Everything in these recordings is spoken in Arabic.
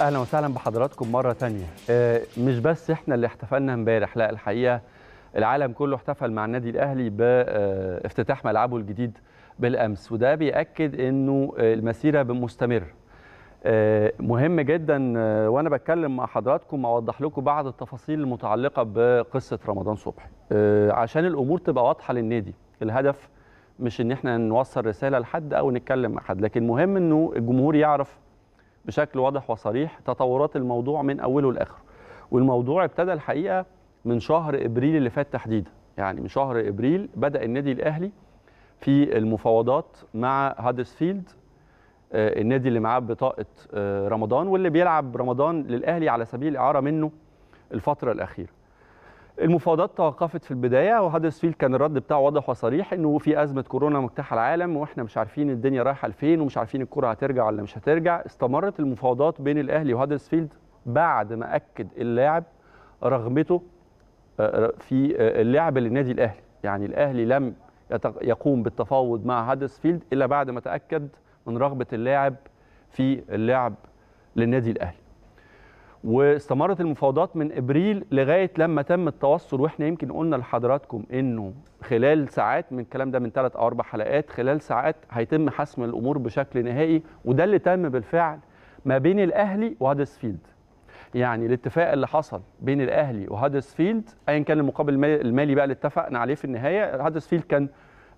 اهلا وسهلا بحضراتكم مره تانية آه، مش بس احنا اللي احتفلنا امبارح لا الحقيقه العالم كله احتفل مع النادي الاهلي بافتتاح آه، ملعبه الجديد بالامس وده بياكد انه آه، المسيره مستمر مهم جدا وانا بتكلم مع حضراتكم اوضح لكم بعض التفاصيل المتعلقه بقصه رمضان صبحي عشان الامور تبقى واضحه للنادي الهدف مش ان احنا نوصل رساله لحد او نتكلم مع حد لكن مهم انه الجمهور يعرف بشكل واضح وصريح تطورات الموضوع من اوله لاخره والموضوع ابتدى الحقيقه من شهر ابريل اللي فات تحديدا يعني من شهر ابريل بدا النادي الاهلي في المفاوضات مع هادرسفيلد آه، النادي اللي معاه بطاقه آه، رمضان واللي بيلعب رمضان للاهلي على سبيل الاعاره منه الفتره الاخيره المفاوضات توقفت في البدايه فيل كان الرد بتاعه واضح وصريح انه في ازمه كورونا مجتاح العالم واحنا مش عارفين الدنيا رايحه لفين ومش عارفين الكره هترجع ولا مش هترجع استمرت المفاوضات بين الاهلي وهادرسفيلد بعد ما اكد اللاعب رغبته آه، آه، في آه، اللعب للنادي الاهلي يعني الاهلي لم يقوم بالتفاوض مع هادرسفيلد الا بعد ما تاكد من رغبه اللاعب في اللعب للنادي الاهلي واستمرت المفاوضات من ابريل لغايه لما تم التوصل واحنا يمكن قلنا لحضراتكم انه خلال ساعات من الكلام ده من ثلاث او اربع حلقات خلال ساعات هيتم حسم الامور بشكل نهائي وده اللي تم بالفعل ما بين الاهلي وهدرسفيلد يعني الاتفاق اللي حصل بين الاهلي وهدرسفيلد ايا كان المقابل المالي بقى اللي اتفقنا عليه في النهايه هدرسفيلد كان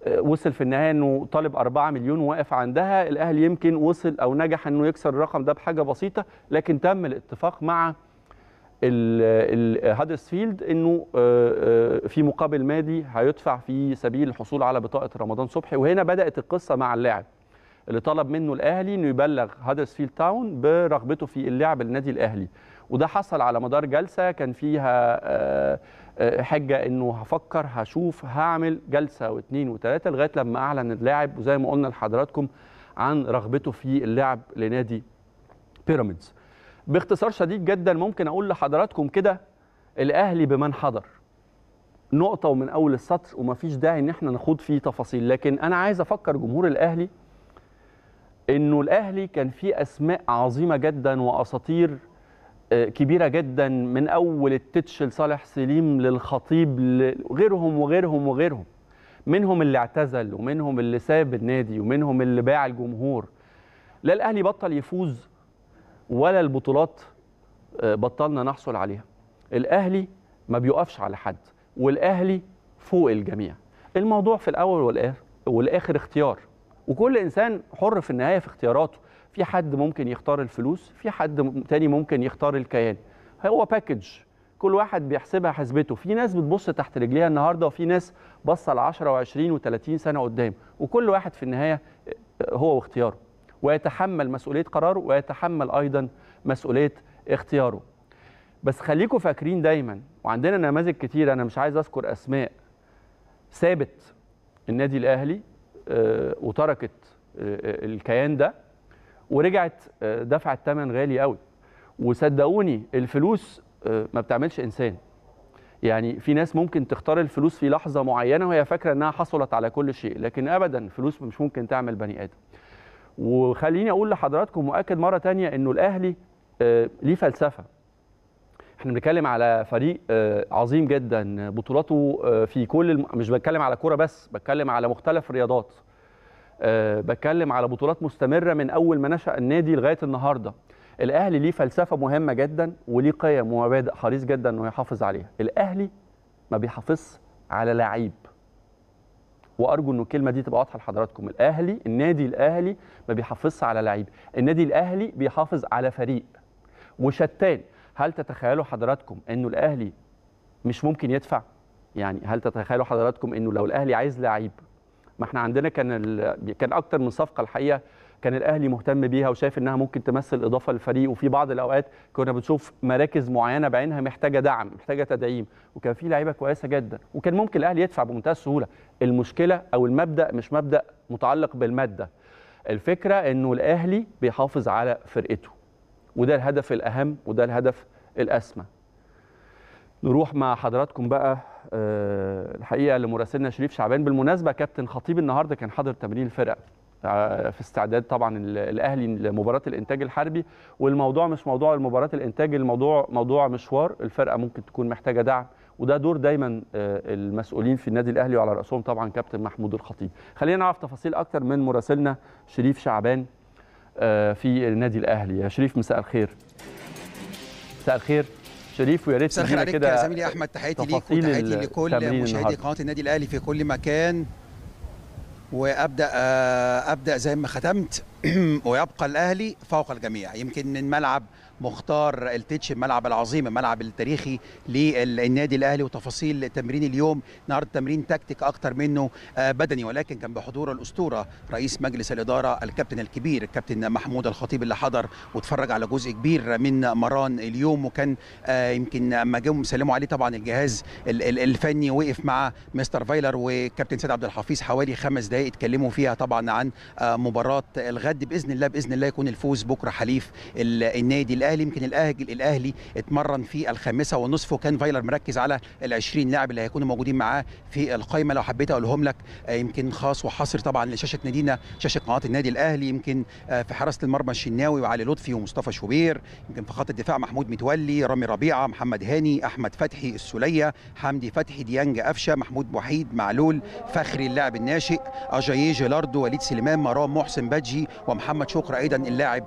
آه، وصل في النهايه انه طالب 4 مليون واقف عندها الاهلي يمكن وصل او نجح انه يكسر الرقم ده بحاجه بسيطه لكن تم الاتفاق مع هادرسفيلد انه آه، آه، في مقابل مادي هيدفع في سبيل الحصول على بطاقه رمضان صبحي وهنا بدات القصه مع اللاعب اللي طلب منه الاهلي انه يبلغ هادرسفيلد تاون برغبته في اللعب النادي الاهلي وده حصل على مدار جلسه كان فيها آه، حجه انه هفكر هشوف هعمل جلسه واثنين وثلاثه لغايه لما اعلن اللاعب وزي ما قلنا لحضراتكم عن رغبته في اللعب لنادي بيراميدز. باختصار شديد جدا ممكن اقول لحضراتكم كده الاهلي بمن حضر. نقطه ومن اول السطر ومفيش داعي ان احنا نخوض فيه تفاصيل لكن انا عايز افكر جمهور الاهلي انه الاهلي كان فيه اسماء عظيمه جدا واساطير كبيره جدا من اول التتش لصالح سليم للخطيب لغيرهم وغيرهم وغيرهم منهم اللي اعتزل ومنهم اللي ساب النادي ومنهم اللي باع الجمهور لا الاهلي بطل يفوز ولا البطولات آه، بطلنا نحصل عليها الاهلي ما بيقفش على حد والاهلي فوق الجميع الموضوع في الاول والاخر والاخر اختيار وكل انسان حر في النهايه في اختياراته في حد ممكن يختار الفلوس في حد تاني ممكن يختار الكيان هو باكج كل واحد بيحسبها حسبته في ناس بتبص تحت رجليها النهارده وفي ناس باصه ل 10 و20 و30 سنه قدام وكل واحد في النهايه آه، هو واختياره ويتحمل مسؤوليه قراره ويتحمل ايضا مسؤوليه اختياره بس خليكم فاكرين دايما وعندنا نماذج كتير انا مش عايز اذكر اسماء سابت النادي الاهلي آه، وتركت آه، الكيان ده ورجعت آه، دفعت ثمن غالي قوي وصدقوني الفلوس آه، ما بتعملش انسان يعني في ناس ممكن تختار الفلوس في لحظه معينه وهي فاكره انها حصلت على كل شيء لكن ابدا فلوس مش ممكن تعمل بني ادم وخليني اقول لحضراتكم واكد مره تانية انه الاهلي آه، ليه فلسفه احنا بنتكلم على فريق عظيم جدا بطولاته في كل الم... مش بتكلم على كوره بس بتكلم على مختلف الرياضات آه، بتكلم على بطولات مستمره من اول ما نشا النادي لغايه النهارده الاهلي ليه فلسفه مهمه جدا وليه قيم ومبادئ حريص جدا انه يحافظ عليها الاهلي ما بيحافظش على لعيب وارجو ان الكلمه دي تبقى واضحه لحضراتكم الاهلي النادي الاهلي ما بيحافظش على لعيب النادي الاهلي بيحافظ على فريق وشتان هل تتخيلوا حضراتكم انه الاهلي مش ممكن يدفع يعني هل تتخيلوا حضراتكم انه لو الاهلي عايز لعيب ما احنا عندنا كان ال... كان اكتر من صفقه الحقيقه كان الاهلي مهتم بيها وشايف انها ممكن تمثل اضافه للفريق وفي بعض الاوقات كنا بنشوف مراكز معينه بعينها محتاجه دعم محتاجه تدعيم وكان في لعيبه كويسه جدا وكان ممكن الاهلي يدفع بمنتهى السهوله المشكله او المبدا مش مبدا متعلق بالماده الفكره انه الاهلي بيحافظ على فرقته وده الهدف الاهم وده الهدف الاسمى نروح مع حضراتكم بقى آه، الحقيقه لمراسلنا شريف شعبان بالمناسبه كابتن خطيب النهارده كان حاضر تمرين الفرقه آه، في استعداد طبعا الاهلي لمباراه الانتاج الحربي والموضوع مش موضوع مباراه الانتاج الموضوع موضوع مشوار الفرقه ممكن تكون محتاجه دعم وده دور دايما آه، المسؤولين في النادي الاهلي وعلى راسهم طبعا كابتن محمود الخطيب خلينا نعرف تفاصيل اكتر من مراسلنا شريف شعبان في النادي الاهلي يا شريف مساء الخير مساء الخير الشريف ويا ريت تدينا كده يا زميلي احمد تحياتي ليك وتحياتي لكل مشاهدي قناه النادي الاهلي في كل مكان وابدا آه، ابدا زي ما ختمت ويبقى الاهلي فوق الجميع يمكن من ملعب مختار التتش الملعب العظيم الملعب التاريخي للنادي الاهلي وتفاصيل تمرين اليوم النهارده تمرين تكتيك اكتر منه آه، بدني ولكن كان بحضور الاسطوره رئيس مجلس الاداره الكابتن الكبير الكابتن محمود الخطيب اللي حضر واتفرج على جزء كبير من مران اليوم وكان آه، يمكن اما جم سلموا عليه طبعا الجهاز الفني وقف مع مستر فايلر وكابتن سيد عبد الحفيظ حوالي خمس دقائق اتكلموا فيها طبعا عن آه، مباراه الغد باذن الله باذن الله يكون الفوز بكره حليف النادي الاهلي الاهلي يمكن الاهلي الاهلي اتمرن في الخامسه والنصف وكان فايلر مركز على ال 20 لاعب اللي هيكونوا موجودين معاه في القائمه لو حبيت اقولهم لك آه، يمكن خاص وحصر طبعا لشاشه نادينا شاشه قناه النادي الاهلي يمكن آه، في حراسه المرمى الشناوي وعلي لطفي ومصطفى شوبير يمكن في خط الدفاع محمود متولي رامي ربيعه محمد هاني احمد فتحي السوليه حمدي فتحي ديانج قفشه محمود وحيد معلول فخري اللاعب الناشئ اجاييه جيلاردو وليد سليمان مرام محسن بادجي ومحمد شكر ايضا اللاعب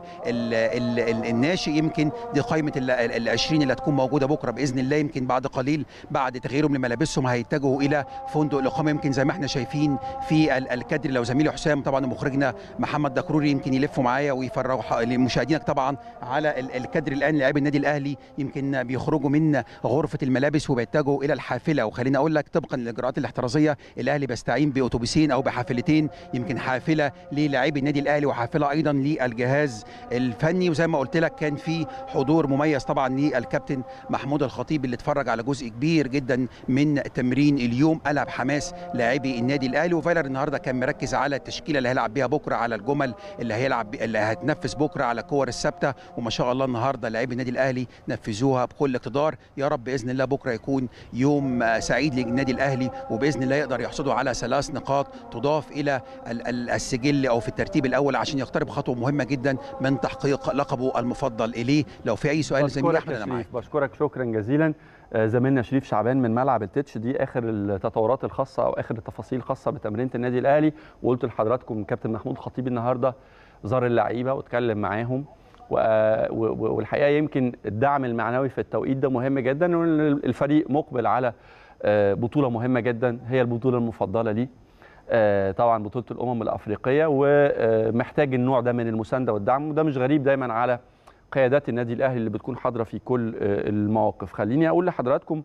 الناشئ يمكن دي قائمه ال 20 اللي هتكون موجوده بكره باذن الله يمكن بعد قليل بعد تغييرهم لملابسهم هيتجهوا الى فندق الاقامه يمكن زي ما احنا شايفين في الكادر لو زميلي حسام طبعا مخرجنا محمد دكروري يمكن يلفوا معايا ويفرغوا لمشاهدينك طبعا على الكادر الان لاعبي النادي الاهلي يمكن بيخرجوا من غرفه الملابس وبيتجهوا الى الحافله وخليني اقول لك طبقا للاجراءات الاحترازيه الاهلي بيستعين باتوبيسين او بحافلتين يمكن حافله للاعبي النادي الاهلي وحافله ايضا للجهاز الفني وزي ما قلت لك كان في في حضور مميز طبعا للكابتن محمود الخطيب اللي اتفرج على جزء كبير جدا من تمرين اليوم قلب حماس لاعبي النادي الاهلي وفايلر النهارده كان مركز على التشكيله اللي هيلعب بيها بكره على الجمل اللي هيلعب اللي هتنفذ بكره على الكور الثابته وما شاء الله النهارده لاعبي النادي الاهلي نفذوها بكل اقتدار يا رب باذن الله بكره يكون يوم سعيد للنادي الاهلي وباذن الله يقدر يحصدوا على ثلاث نقاط تضاف الى السجل او في الترتيب الاول عشان يقترب خطوه مهمه جدا من تحقيق لقبه المفضل اليه لو في اي سؤال زميلي احمد انا معاك بشكرك شكرا جزيلا آه، زميلنا شريف شعبان من ملعب التتش دي اخر التطورات الخاصه او اخر التفاصيل الخاصه بتمرينه النادي الاهلي وقلت لحضراتكم كابتن محمود خطيب النهارده زار اللعيبه واتكلم معاهم والحقيقه يمكن الدعم المعنوي في التوقيت ده مهم جدا الفريق مقبل على آه، بطوله مهمه جدا هي البطوله المفضله ليه آه، طبعا بطوله الامم الافريقيه ومحتاج النوع ده من المسانده والدعم وده مش غريب دايما على قيادات النادي الاهلي اللي بتكون حاضره في كل آه، المواقف خليني اقول لحضراتكم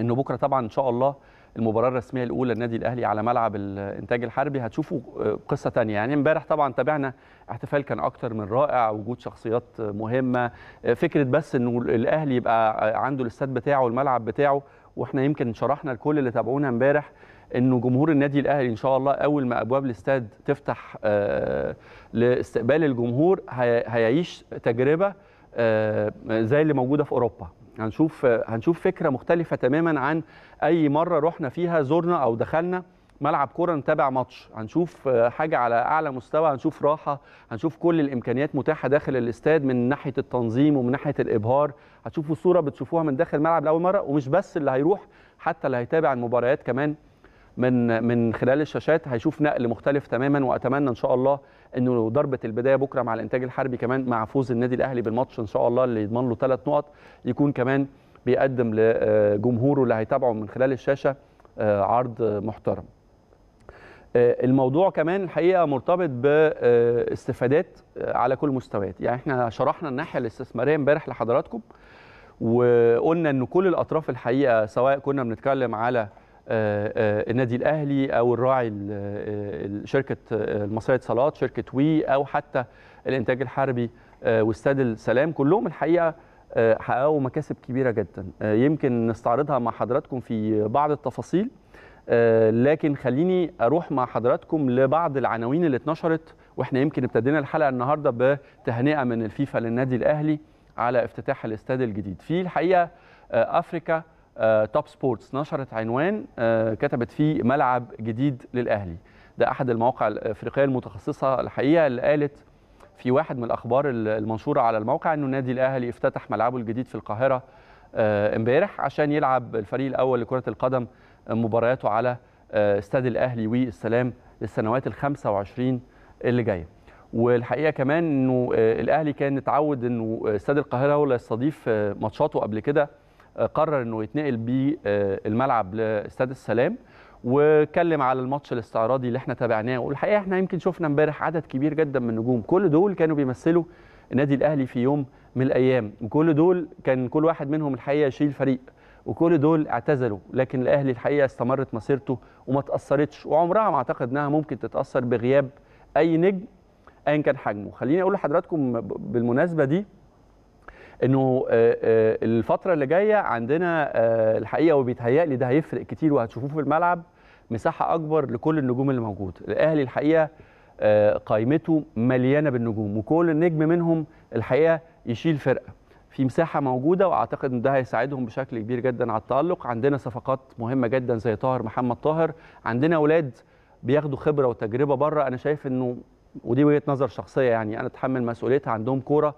انه بكره طبعا ان شاء الله المباراه الرسميه الاولى للنادي الاهلي على ملعب الانتاج الحربي هتشوفوا آه، قصه ثانيه يعني امبارح طبعا تابعنا احتفال كان اكتر من رائع وجود شخصيات آه، مهمه فكره بس انه الاهلي يبقى عنده الاستاد بتاعه والملعب بتاعه واحنا يمكن شرحنا لكل اللي تابعونا امبارح انه جمهور النادي الاهلي ان شاء الله اول ما ابواب الاستاد تفتح آه، لاستقبال الجمهور هيعيش تجربه آه، زي اللي موجوده في اوروبا هنشوف هنشوف فكره مختلفه تماما عن اي مره رحنا فيها زرنا او دخلنا ملعب كوره نتابع ماتش هنشوف آه، حاجه على اعلى مستوى هنشوف راحه هنشوف كل الامكانيات متاحه داخل الاستاد من ناحيه التنظيم ومن ناحيه الابهار هتشوفوا صوره بتشوفوها من داخل الملعب لاول مره ومش بس اللي هيروح حتى اللي هيتابع المباريات كمان من من خلال الشاشات هيشوف نقل مختلف تماما واتمنى ان شاء الله انه ضربه البدايه بكره مع الانتاج الحربي كمان مع فوز النادي الاهلي بالماتش ان شاء الله اللي يضمن له ثلاث نقط يكون كمان بيقدم لجمهوره اللي هيتابعه من خلال الشاشه آه، عرض محترم. آه، الموضوع كمان الحقيقه مرتبط باستفادات آه، على كل المستويات، يعني احنا شرحنا الناحيه الاستثماريه امبارح لحضراتكم وقلنا ان كل الاطراف الحقيقه سواء كنا بنتكلم على آه، آه، النادي الاهلي او الراعي آه، شركه المصريه اتصالات شركه وي او حتى الانتاج الحربي واستاد السلام كلهم الحقيقه حققوا مكاسب كبيره جدا يمكن نستعرضها مع حضراتكم في بعض التفاصيل لكن خليني اروح مع حضراتكم لبعض العناوين اللي اتنشرت واحنا يمكن ابتدينا الحلقه النهارده بتهنئه من الفيفا للنادي الاهلي على افتتاح الاستاد الجديد في الحقيقه افريكا توب آه، سبورتس نشرت عنوان آه، كتبت فيه ملعب جديد للاهلي ده احد المواقع الافريقيه المتخصصه الحقيقه اللي قالت في واحد من الاخبار المنشوره على الموقع انه النادي الاهلي افتتح ملعبه الجديد في القاهره آه، امبارح عشان يلعب الفريق الاول لكره القدم مبارياته على استاد الاهلي والسلام للسنوات ال 25 اللي جايه والحقيقه كمان انه الاهلي كان اتعود انه استاد القاهره هو اللي يستضيف ماتشاته قبل كده قرر انه يتنقل بيه آه، الملعب لاستاد السلام واتكلم على الماتش الاستعراضي اللي احنا تابعناه والحقيقه احنا يمكن شفنا امبارح عدد كبير جدا من النجوم كل دول كانوا بيمثلوا النادي الاهلي في يوم من الايام وكل دول كان كل واحد منهم الحقيقه يشيل فريق وكل دول اعتزلوا لكن الاهلي الحقيقه استمرت مسيرته وما تاثرتش وعمرها ما اعتقد انها ممكن تتاثر بغياب اي نجم ايا كان حجمه خليني اقول لحضراتكم بالمناسبه دي انه آه، آه، الفتره اللي جايه عندنا آه، الحقيقه وبيتهيألي ده هيفرق كتير وهتشوفوه في الملعب مساحه اكبر لكل النجوم اللي موجود الاهلي الحقيقه قائمته مليانه بالنجوم وكل نجم منهم الحقيقه يشيل فرقه في مساحه موجوده واعتقد ان ده هيساعدهم بشكل كبير جدا على التالق عندنا صفقات مهمه جدا زي طاهر محمد طاهر عندنا اولاد بياخدوا خبره وتجربه بره انا شايف انه ودي وجهه نظر شخصيه يعني انا اتحمل مسؤوليتها عندهم كوره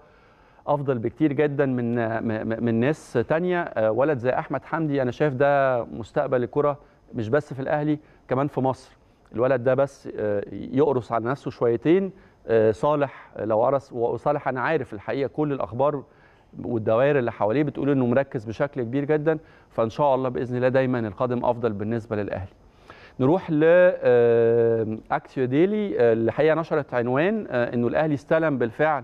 افضل بكتير جدا من من ناس تانية آه، ولد زي احمد حمدي انا شايف ده مستقبل الكره مش بس في الاهلي كمان في مصر الولد ده بس آه، يقرص على نفسه شويتين آه، صالح لو قرص وصالح انا عارف الحقيقه كل الاخبار والدوائر اللي حواليه بتقول انه مركز بشكل كبير جدا فان شاء الله باذن الله دايما القادم افضل بالنسبه للاهلي نروح ل اكسيو ديلي الحقيقه نشرت عنوان انه الاهلي استلم بالفعل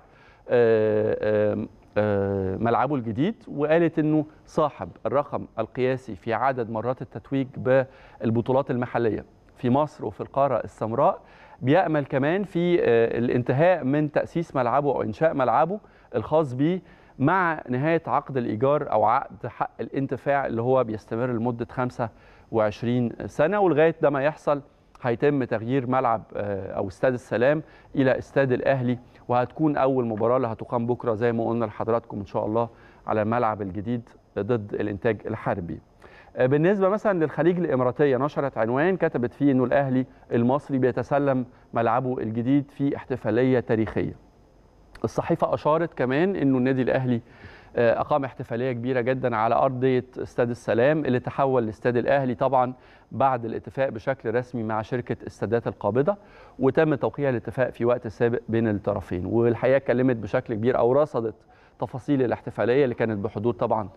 آه، آه، آه، ملعبه الجديد وقالت انه صاحب الرقم القياسي في عدد مرات التتويج بالبطولات المحليه في مصر وفي القاره السمراء بيامل كمان في الانتهاء من تاسيس ملعبه او انشاء ملعبه الخاص به مع نهايه عقد الايجار او عقد حق الانتفاع اللي هو بيستمر لمده 25 سنه ولغايه ده ما يحصل هيتم تغيير ملعب آه، او استاد السلام الى استاد الاهلي وهتكون اول مباراه اللي هتقام بكره زي ما قلنا لحضراتكم ان شاء الله على الملعب الجديد ضد الانتاج الحربي آه، بالنسبه مثلا للخليج الاماراتيه نشرت عنوان كتبت فيه انه الاهلي المصري بيتسلم ملعبه الجديد في احتفاليه تاريخيه الصحيفه اشارت كمان انه النادي الاهلي آه، اقام احتفاليه كبيره جدا على ارضيه استاد السلام اللي تحول لاستاد الاهلي طبعا بعد الاتفاق بشكل رسمي مع شركه السادات القابضه وتم توقيع الاتفاق في وقت سابق بين الطرفين والحقيقه اتكلمت بشكل كبير او رصدت تفاصيل الاحتفاليه اللي كانت بحضور طبعا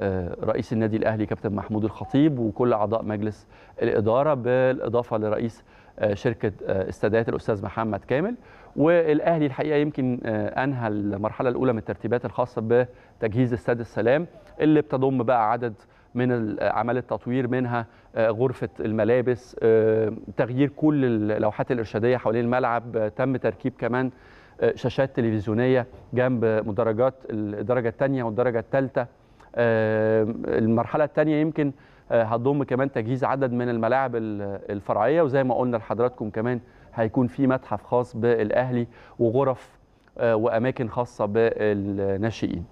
آه، رئيس النادي الاهلي كابتن محمود الخطيب وكل اعضاء مجلس الاداره بالاضافه لرئيس آه، شركه استادات الاستاذ محمد كامل والاهلي الحقيقه يمكن آه، انهى المرحله الاولى من الترتيبات الخاصه بتجهيز استاد السلام اللي بتضم بقى عدد من اعمال التطوير منها آه، غرفه الملابس آه، تغيير كل اللوحات الارشاديه حوالين الملعب تم تركيب كمان شاشات تلفزيونيه جنب مدرجات الدرجه الثانيه والدرجه الثالثه المرحله الثانيه يمكن هتضم كمان تجهيز عدد من الملاعب الفرعيه وزي ما قلنا لحضراتكم كمان هيكون في متحف خاص بالاهلي وغرف آه، واماكن خاصه بالناشئين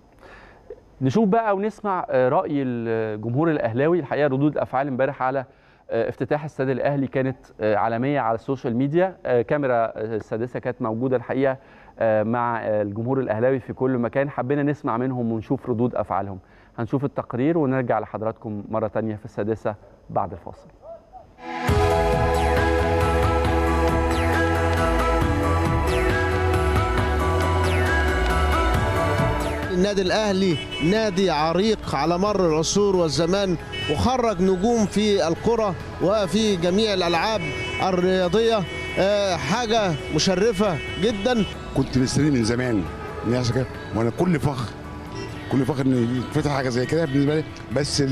نشوف بقى ونسمع آه، راي الجمهور الاهلاوي الحقيقه ردود افعال امبارح على آه، افتتاح استاد الاهلي كانت عالميه على السوشيال ميديا كاميرا السادسه كانت موجوده الحقيقه مع الجمهور الاهلاوي في كل مكان حبينا نسمع منهم ونشوف ردود افعالهم هنشوف التقرير ونرجع لحضراتكم مره ثانيه في السادسه بعد الفاصل النادي الاهلي نادي عريق على مر العصور والزمان وخرج نجوم في الكره وفي جميع الالعاب الرياضيه آه، حاجه مشرفه جدا كنت مستني من زمان ان كده وانا كل فخر كل فخر ان يتفتح حاجه زي كده بالنسبه لي بس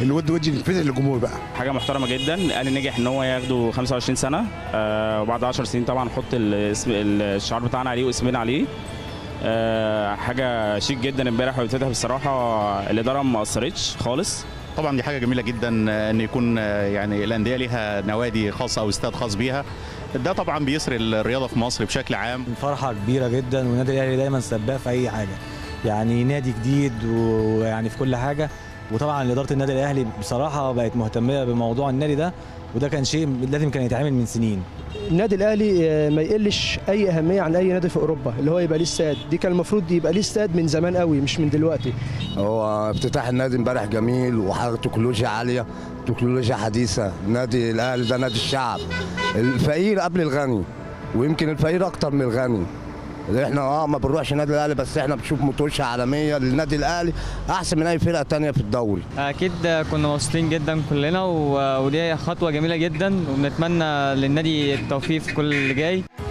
الود وجه يتفتح للجمهور بقى حاجه محترمه جدا الاهلي نجح ان هو ياخده 25 سنه آه، وبعد 10 سنين طبعا نحط الشعار بتاعنا عليه واسمنا عليه آه، حاجه شيك جدا امبارح وبيتفتح بصراحه الاداره ما قصرتش خالص طبعا دي حاجه جميله جدا آه، ان يكون آه، يعني الانديه ليها نوادي خاصه او استاد خاص بيها ده طبعا بيسر الرياضه في مصر بشكل عام فرحه كبيره جدا والنادي الاهلي دايما سباه في اي حاجه يعني نادي جديد ويعني في كل حاجه وطبعا اداره النادي الاهلي بصراحه بقت مهتمه بموضوع النادي ده وده كان شيء لازم كان يتعمل من سنين النادي الاهلي آه، ما يقلش اي اهميه عن اي نادي في اوروبا اللي هو يبقى ليه استاد دي كان المفروض يبقى ليه استاد من زمان قوي مش من دلوقتي هو افتتاح النادي امبارح جميل وحاجه تكنولوجيا عاليه تكنولوجيا حديثه النادي الاهلي ده نادي الشعب الفقير قبل الغني ويمكن الفقير اكتر من الغني احنا اه ما بنروحش النادي الاهلي بس احنا بنشوف متوشه عالميه للنادي الاهلي احسن من اي فرقه ثانيه في الدوري اكيد كنا مبسوطين جدا كلنا ودي خطوه جميله جدا وبنتمنى للنادي التوفيق في كل اللي جاي